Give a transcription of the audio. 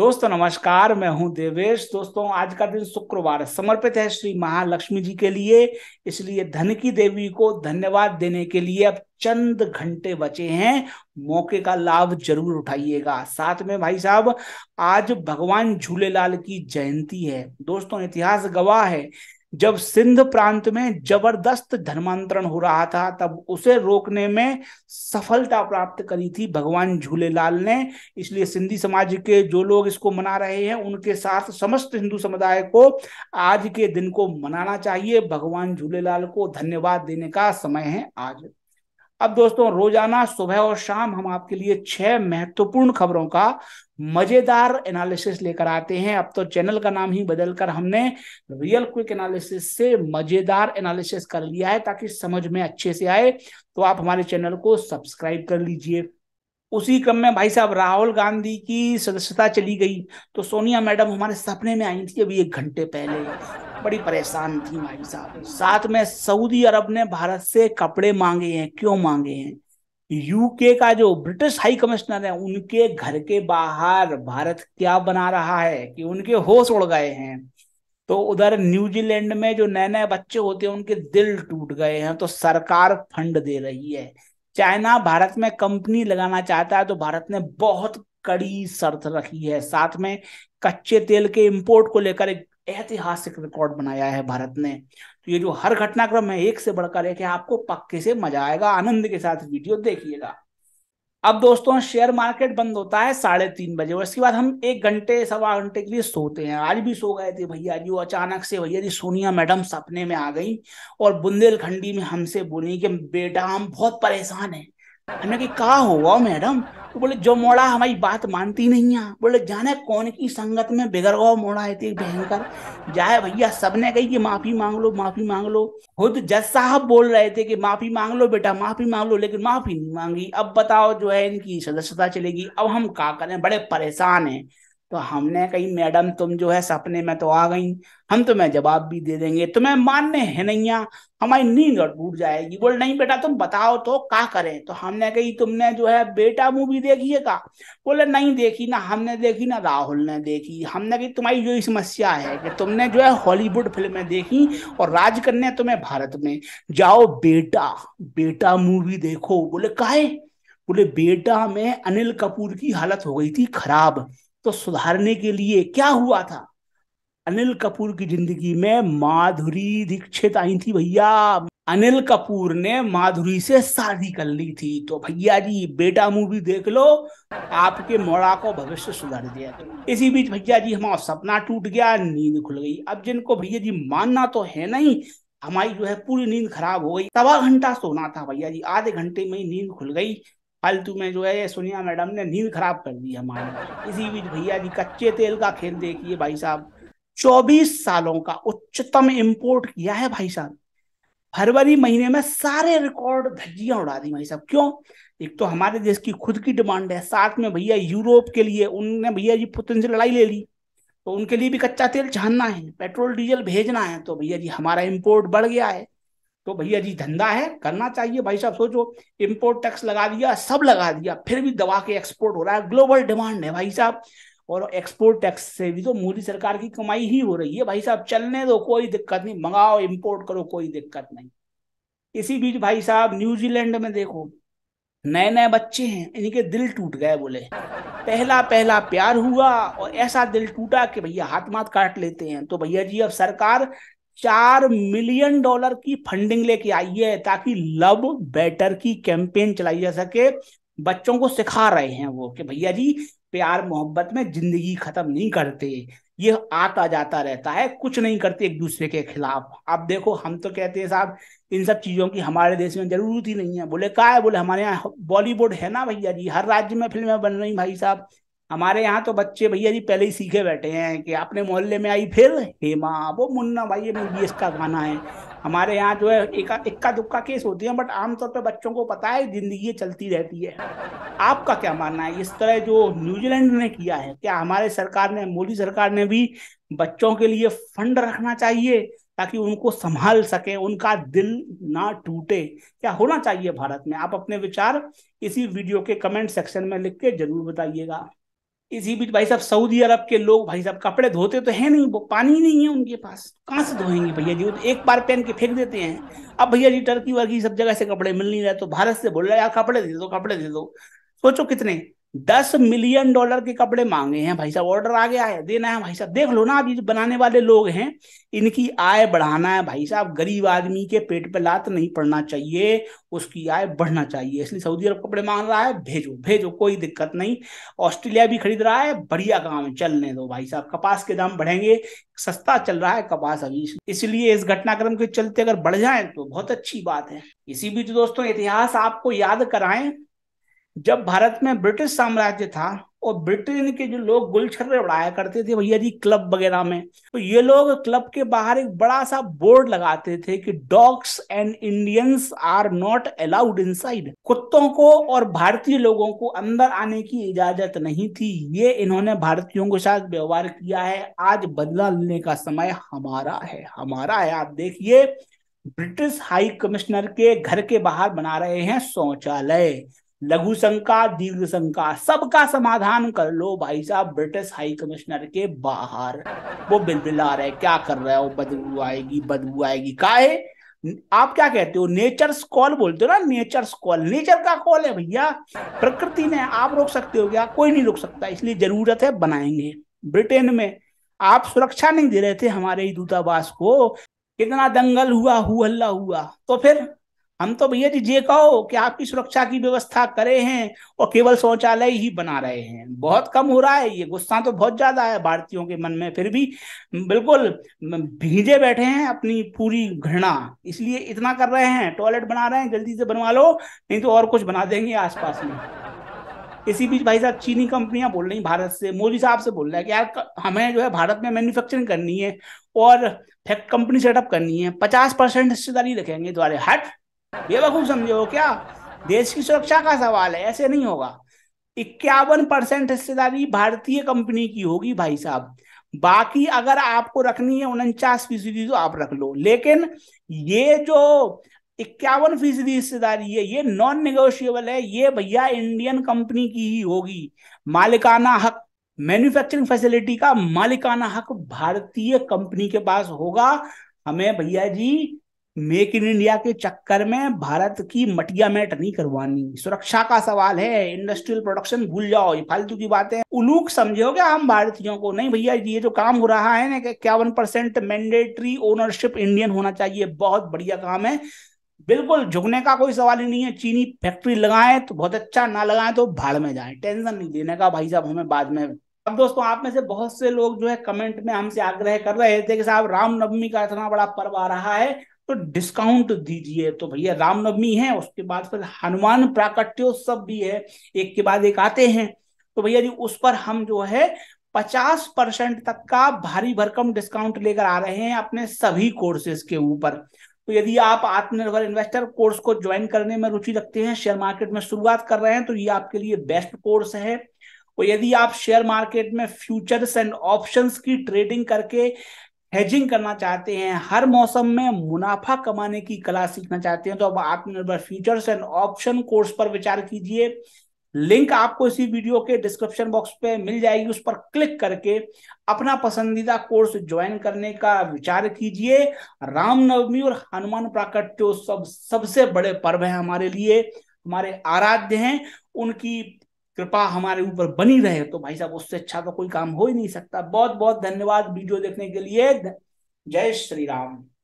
दोस्तों नमस्कार मैं हूं देवेश दोस्तों आज का दिन शुक्रवार समर्पित है श्री महालक्ष्मी जी के लिए इसलिए धन की देवी को धन्यवाद देने के लिए अब चंद घंटे बचे हैं मौके का लाभ जरूर उठाइएगा साथ में भाई साहब आज भगवान झूलेलाल की जयंती है दोस्तों इतिहास गवाह है जब सिंध प्रांत में जबरदस्त धर्मांतरण हो रहा था तब उसे रोकने में सफलता प्राप्त करी थी भगवान झूलेलाल ने इसलिए सिंधी समाज के जो लोग इसको मना रहे हैं उनके साथ समस्त हिंदू समुदाय को आज के दिन को मनाना चाहिए भगवान झूलेलाल को धन्यवाद देने का समय है आज अब दोस्तों रोजाना सुबह और शाम हम आपके लिए छह महत्वपूर्ण खबरों का मजेदार एनालिसिस लेकर आते हैं अब तो चैनल का नाम ही बदलकर हमने रियल क्विक एनालिसिस से मजेदार एनालिसिस कर लिया है ताकि समझ में अच्छे से आए तो आप हमारे चैनल को सब्सक्राइब कर लीजिए उसी क्रम में भाई साहब राहुल गांधी की सदस्यता चली गई तो सोनिया मैडम हमारे सपने में आई थी अभी एक घंटे पहले बड़ी परेशान थी भाई साहब साथ में सऊदी अरब ने भारत से कपड़े मांगे हैं क्यों मांगे हैं यूके का जो ब्रिटिश हाई कमिश्नर है उनके घर के बाहर भारत क्या बना रहा है कि उनके होश उड़ गए हैं तो उधर न्यूजीलैंड में जो नए नए बच्चे होते हैं उनके दिल टूट गए हैं तो सरकार फंड दे रही है चाइना भारत में कंपनी लगाना चाहता है तो भारत ने बहुत कड़ी शर्त रखी है साथ में कच्चे तेल के इंपोर्ट को लेकर एक ऐतिहासिक रिकॉर्ड बनाया है भारत ने तो ये जो हर घटनाक्रम है एक से बढ़कर एक है आपको पक्के से मजा आएगा आनंद के साथ वीडियो देखिएगा अब दोस्तों शेयर मार्केट बंद होता है साढ़े तीन बजे और इसके बाद हम एक घंटे सवा घंटे के लिए सोते हैं आज भी सो गए थे भैया जी अचानक से भैया जी सोनिया मैडम सपने में आ गई और बुंदेलखंडी में हमसे बोली कि बेटा हम बहुत परेशान है हमने कि कहा होगा मैडम तो बोले जो मोड़ा हमारी बात मानती नहीं है बोले जाने कौन की संगत में बिगड़ गो मोड़ा है तेरी भयंकर जाए भैया सबने कही कि माफी मांग लो माफी मांग लो खुद जज साहब बोल रहे थे कि माफी मांग लो बेटा माफी मांग लो लेकिन माफी नहीं मांगी अब बताओ जो है इनकी सदस्यता चलेगी अब हम क्या करें बड़े परेशान हैं तो हमने कही मैडम तुम जो है सपने में तो आ गई हम तुम्हें जवाब भी दे देंगे तुम्हें मानने है नैया हमारी नींद और टूट जाएगी बोल नहीं बेटा तुम बताओ तो क्या करें तो हमने कही तुमने जो है बेटा मूवी देखी है का बोले नहीं देखी ना हमने देखी ना राहुल ने देखी हमने कही तुम्हारी जो समस्या है कि तुमने जो है हॉलीवुड फिल्में देखी और राज करने तुम्हें भारत में जाओ बेटा बेटा मूवी देखो बोले काहे बोले बेटा में अनिल कपूर की हालत हो गई थी खराब तो सुधारने के लिए क्या हुआ था अनिल कपूर की जिंदगी में माधुरी दीक्षित आई थी भैया अनिल कपूर ने माधुरी से शादी कर ली थी तो भैया जी बेटा मूवी देख लो आपके मोड़ा को भविष्य सुधार दिया इसी बीच भैया जी हमारा सपना टूट गया नींद खुल गई अब जिनको भैया जी मानना तो है नहीं हमारी जो है पूरी नींद खराब हो गई सवा घंटा सोना था भैया जी आधे घंटे में ही नींद खुल गई फालतू में जो है ये सोनिया मैडम ने नींद खराब कर दी हमारी इसी बीच भैया जी कच्चे तेल का खेल देखिए भाई साहब चौबीस सालों का उच्चतम इम्पोर्ट किया है भाई साहब फरवरी महीने में सारे रिकॉर्ड धज्जियां उड़ा दी भाई साहब क्यों एक तो हमारे देश की खुद की डिमांड है साथ में भैया यूरोप के लिए उनने भैया जी पुतिन से लड़ाई ले ली तो उनके लिए भी कच्चा तेल छानना है पेट्रोल डीजल भेजना है तो भैया जी हमारा इम्पोर्ट बढ़ गया है तो भैया जी धंधा है करना चाहिए भाई साहब सोचो इम्पोर्ट टैक्स लगा दिया सब लगा दिया फिर भी दवा के एक्सपोर्ट हो रहा है ग्लोबल डिमांड है भाई साहब और एक्सपोर्ट टैक्स से भी तो मोदी सरकार की कमाई ही हो रही है भाई साहब चलने दो कोई दिक्कत नहीं मंगाओ इम्पोर्ट करो कोई दिक्कत नहीं इसी बीच भाई साहब न्यूजीलैंड में देखो नए नए बच्चे हैं इनके दिल टूट गए बोले पहला पहला प्यार हुआ और ऐसा दिल टूटा कि भैया हाथ माथ काट लेते हैं तो भैया जी अब सरकार चार मिलियन डॉलर की फंडिंग लेके आई है ताकि लव बेटर की कैंपेन चलाई जा सके बच्चों को सिखा रहे हैं वो कि भैया जी प्यार मोहब्बत में जिंदगी खत्म नहीं करते ये आता जाता रहता है कुछ नहीं करते एक दूसरे के खिलाफ अब देखो हम तो कहते हैं साहब इन सब चीजों की हमारे देश में जरूरत ही नहीं है बोले का है बोले हमारे यहाँ बॉलीवुड है ना भैया जी हर राज्य में फिल्में बन रही भाई साहब हमारे यहाँ तो बच्चे भैया जी पहले ही सीखे बैठे हैं कि आपने मोहल्ले में आई फिर हेमा वो मुन्ना भाई ये मेरी एस का गाना है हमारे यहाँ जो है एक इक्का दुक्का केस होती है बट आमतौर पर बच्चों को पता है जिंदगी चलती रहती है आपका क्या मानना है इस तरह जो न्यूजीलैंड ने किया है क्या हमारे सरकार ने मोदी सरकार ने भी बच्चों के लिए फंड रखना चाहिए ताकि उनको संभाल सके उनका दिल ना टूटे क्या होना चाहिए भारत में आप अपने विचार इसी वीडियो के कमेंट सेक्शन में लिख के जरूर बताइएगा इसी बीच भाई साहब सऊदी अरब के लोग भाई साहब कपड़े धोते तो है नहीं वो पानी नहीं है उनके पास कहाँ से धोएंगे भैया जी वो तो एक बार पहन के फेंक देते हैं अब भैया जी टर्की वर्की सब जगह से कपड़े मिल नहीं रहे तो भारत से बोल रहे यार कपड़े दे दो कपड़े दे दो सोचो कितने दस मिलियन डॉलर के कपड़े मांगे हैं भाई साहब ऑर्डर आ गया है देना है भाई साहब देख लो ना अभी जो बनाने वाले लोग हैं इनकी आय बढ़ाना है भाई साहब गरीब आदमी के पेट पे लात नहीं पड़ना चाहिए उसकी आय बढ़ना चाहिए इसलिए सऊदी अरब कपड़े मांग रहा है भेजो भेजो कोई दिक्कत नहीं ऑस्ट्रेलिया भी खरीद रहा है बढ़िया काम है चलने दो भाई साहब कपास के दाम बढ़ेंगे सस्ता चल रहा है कपास अभी इसलिए इस घटनाक्रम के चलते अगर बढ़ जाए तो बहुत अच्छी बात है इसी बीच दोस्तों इतिहास आपको याद कराएं जब भारत में ब्रिटिश साम्राज्य था और ब्रिटेन के जो लोग गुलछर्रे उड़ाया करते थे भैया जी क्लब वगैरह में तो ये लोग क्लब के बाहर एक बड़ा सा बोर्ड लगाते थे कि dogs and Indians are not allowed inside कुत्तों को और भारतीय लोगों को अंदर आने की इजाजत नहीं थी ये इन्होंने भारतीयों के साथ व्यवहार किया है आज बदला लेने का समय हमारा है हमारा है आप देखिए ब्रिटिश हाई कमिश्नर के घर के बाहर बना रहे हैं शौचालय लघु शंका दीर्घ शंका सबका समाधान कर लो भाई साहब ब्रिटिश हाई कमिश्नर के बाहर वो बिलबिला रहे क्या कर रहे हो बदबू आएगी बदबू आएगी है आप क्या कहते हो नेचर कॉल बोलते हो ना नेचर कॉल नेचर का कॉल है भैया प्रकृति ने आप रोक सकते हो क्या कोई नहीं रोक सकता इसलिए जरूरत है बनाएंगे ब्रिटेन में आप सुरक्षा नहीं दे रहे थे हमारे ही दूतावास को कितना दंगल हुआ हु हल्ला हुआ तो फिर हम तो भैया जी ये कहो कि आपकी सुरक्षा की व्यवस्था करे हैं और केवल शौचालय ही बना रहे हैं बहुत कम हो रहा है ये गुस्सा तो बहुत ज्यादा है भारतीयों के मन में फिर भी बिल्कुल भीजे बैठे हैं अपनी पूरी घृणा इसलिए इतना कर रहे हैं टॉयलेट बना रहे हैं जल्दी से बनवा लो नहीं तो और कुछ बना देंगे आसपास में इसी बीच भाई साहब चीनी कंपनियां बोल रही भारत से मोदी साहब से बोल रहे हैं कि यार हमें जो है भारत में मैन्युफैक्चरिंग करनी है और फैक्ट कंपनी सेटअप करनी है पचास परसेंट हिस्सेदारी रखेंगे द्वारा हट बेवकूफ समझे हो क्या देश की सुरक्षा का सवाल है ऐसे नहीं होगा इक्यावन परसेंट हिस्सेदारी भारतीय कंपनी की होगी भाई साहब बाकी अगर आपको रखनी है उनचास फीसदी तो आप रख लो लेकिन ये जो इक्यावन फीसदी हिस्सेदारी है ये नॉन निगोशियबल है ये भैया इंडियन कंपनी की ही होगी मालिकाना हक मैन्युफैक्चरिंग फैसिलिटी का मालिकाना हक भारतीय कंपनी के पास होगा हमें भैया जी मेक इन इंडिया के चक्कर में भारत की मटिया मैट नहीं करवानी सुरक्षा का सवाल है इंडस्ट्रियल प्रोडक्शन भूल जाओ ये फालतू की बात है उलूक समझोगे आम हम भारतीयों को नहीं भैया ये जो काम हो रहा है ना इक्यावन परसेंट मैंडेटरी ओनरशिप इंडियन होना चाहिए बहुत बढ़िया काम है बिल्कुल झुकने का कोई सवाल ही नहीं है चीनी फैक्ट्री लगाए तो बहुत अच्छा ना लगाए तो भाड़ में जाए टेंशन नहीं लेने का भाई साहब हमें बाद में अब दोस्तों आप में से बहुत से लोग जो है कमेंट में हमसे आग्रह कर रहे थे कि साहब रामनवमी का इतना बड़ा पर्व आ रहा है तो डिस्काउंट दीजिए तो भैया रामनवमी है उसके बाद फिर हनुमान प्राकट्योत्सव भी है एक के बाद एक आते हैं तो भैया जी उस पर हम जो है पचास परसेंट तक का भारी भरकम डिस्काउंट लेकर आ रहे हैं अपने सभी कोर्सेज के ऊपर तो यदि आप आत्मनिर्भर इन्वेस्टर कोर्स को ज्वाइन करने में रुचि रखते हैं शेयर मार्केट में शुरुआत कर रहे हैं तो ये आपके लिए बेस्ट कोर्स है और यदि आप शेयर मार्केट में फ्यूचर्स एंड ऑप्शंस की ट्रेडिंग करके हेजिंग करना चाहते हैं हर मौसम में मुनाफा कमाने की कला सीखना चाहते हैं तो अब आत्मनिर्भर फ्यूचर्स एंड ऑप्शन कोर्स पर विचार कीजिए लिंक आपको इसी वीडियो के डिस्क्रिप्शन बॉक्स पे मिल जाएगी उस पर क्लिक करके अपना पसंदीदा कोर्स ज्वाइन करने का विचार कीजिए रामनवमी और हनुमान प्राकट्योत्सव सब सबसे बड़े पर्व है हमारे लिए हमारे आराध्य हैं उनकी कृपा हमारे ऊपर बनी रहे तो भाई साहब उससे अच्छा तो कोई काम हो ही नहीं सकता बहुत बहुत धन्यवाद वीडियो देखने के लिए जय श्री राम